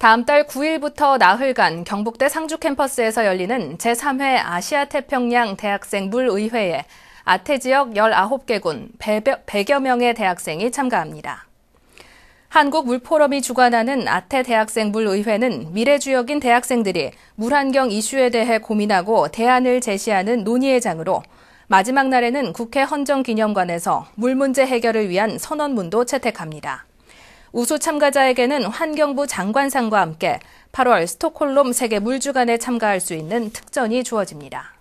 다음 달 9일부터 나흘간 경북대 상주 캠퍼스에서 열리는 제3회 아시아 태평양 대학생 물의회에 아태 지역 19개군 100여 명의 대학생이 참가합니다. 한국물포럼이 주관하는 아태 대학생 물의회는 미래주역인 대학생들이 물환경 이슈에 대해 고민하고 대안을 제시하는 논의의 장으로 마지막 날에는 국회 헌정기념관에서 물 문제 해결을 위한 선언문도 채택합니다. 우수 참가자에게는 환경부 장관상과 함께 8월 스톡홀롬 세계 물주간에 참가할 수 있는 특전이 주어집니다.